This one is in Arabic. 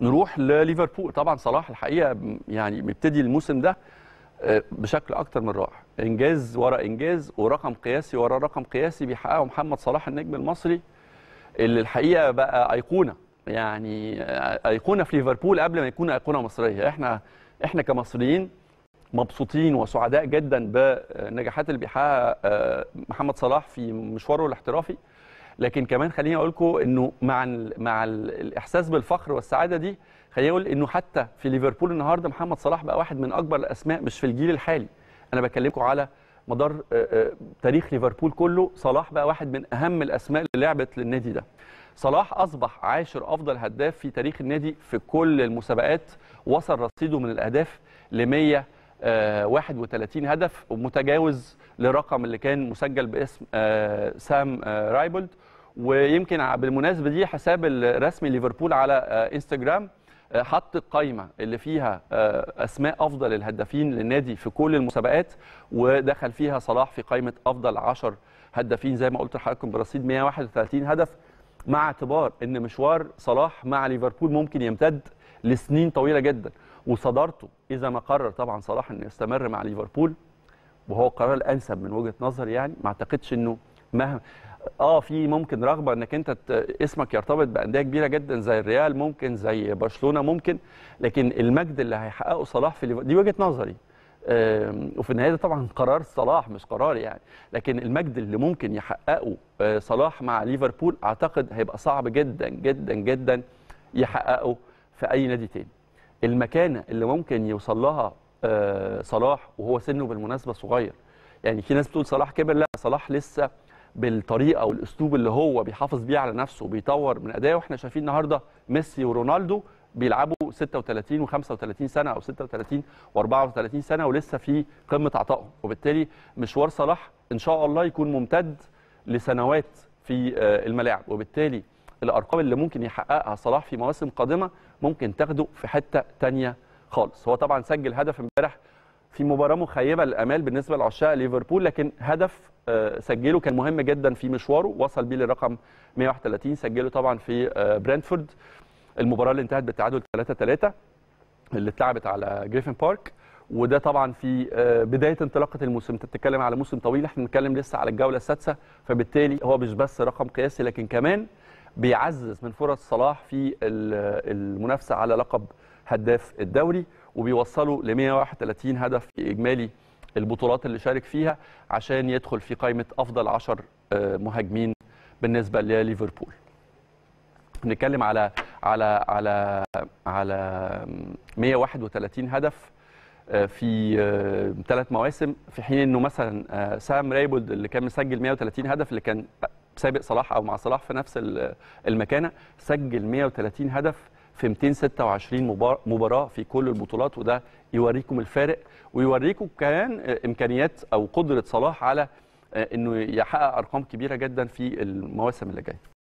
نروح لليفربول طبعا صلاح الحقيقه يعني بيبتدي الموسم ده آه، بشكل اكتر من رائع انجاز ورا انجاز ورقم قياسي ورا رقم قياسي بيحققه محمد صلاح النجم المصري اللي الحقيقه بقى ايقونه يعني آه، ايقونه في ليفربول قبل ما يكون ايقونه مصريه احنا احنا كمصريين مبسوطين وسعداء جدا بالنجاحات اللي بيحققها آه، محمد صلاح في مشواره الاحترافي لكن كمان خليني اقول لكم انه مع مع الاحساس بالفخر والسعاده دي خليني اقول انه حتى في ليفربول النهارده محمد صلاح بقى واحد من اكبر الاسماء مش في الجيل الحالي انا بكلمكم على مدار تاريخ ليفربول كله صلاح بقى واحد من اهم الاسماء اللي لعبت للنادي ده صلاح اصبح عاشر افضل هداف في تاريخ النادي في كل المسابقات وصل رصيده من الاهداف ل 100 31 آه، هدف ومتجاوز للرقم اللي كان مسجل باسم آه، سام آه، رايبولد ويمكن بالمناسبه دي حساب الرسمي ليفربول على انستجرام حط القايمه اللي فيها اسماء افضل الهدافين للنادي في كل المسابقات ودخل فيها صلاح في قائمه افضل 10 هدافين زي ما قلت لحضراتكم برصيد 131 هدف مع اعتبار ان مشوار صلاح مع ليفربول ممكن يمتد لسنين طويله جدا وصدارته اذا ما قرر طبعا صلاح انه يستمر مع ليفربول وهو القرار الانسب من وجهه نظري يعني ما اعتقدش انه مهما اه في ممكن رغبه انك انت اسمك يرتبط بانديه كبيره جدا زي الريال ممكن زي برشلونه ممكن لكن المجد اللي هيحققه صلاح في دي وجهه نظري وفي النهايه ده طبعا قرار صلاح مش قراري يعني لكن المجد اللي ممكن يحققه آه، صلاح مع ليفربول اعتقد هيبقى صعب جدا جدا جدا يحققه في اي نادي تاني المكانه اللي ممكن يوصل لها آه، صلاح وهو سنه بالمناسبه صغير يعني في ناس بتقول صلاح كبر لا صلاح لسه بالطريقه والاسلوب اللي هو بيحافظ بيه على نفسه وبيطور من ادائه واحنا شايفين النهارده ميسي ورونالدو بيلعبوا 36 و35 سنه او 36 و34 سنه ولسه في قمه عطائهم وبالتالي مشوار صلاح ان شاء الله يكون ممتد لسنوات في آه، الملاعب وبالتالي الارقام اللي ممكن يحققها صلاح في مواسم قادمه ممكن تاخده في حته ثانيه خالص هو طبعا سجل هدف امبارح في مباراه مخيبه للامال بالنسبه لعشاق ليفربول لكن هدف آه، سجله كان مهم جدا في مشواره وصل بيه للرقم 131 سجله طبعا في آه، برنتفورد المباراه اللي انتهت بالتعادل 3 3 اللي اتلعبت على جريفن بارك وده طبعا في آه، بدايه انطلاقه الموسم انت بتتكلم على موسم طويل احنا بنتكلم لسه على الجوله السادسه فبالتالي هو مش بس رقم قياسي لكن كمان بيعزز من فرص صلاح في المنافسه على لقب هداف الدوري وبيوصله ل 131 هدف في اجمالي البطولات اللي شارك فيها عشان يدخل في قائمه افضل 10 آه، مهاجمين بالنسبه لليفربول. بنتكلم على على على على 131 هدف آه، في ثلاث آه، مواسم في حين انه مثلا سام ريبولد اللي كان مسجل 130 هدف اللي كان سابق صلاح او مع صلاح في نفس المكانه سجل 130 هدف في 226 مباراه في كل البطولات وده يوريكم الفارق ويوريكم كمان امكانيات او قدره صلاح على آه، انه يحقق ارقام كبيره جدا في المواسم اللي جايه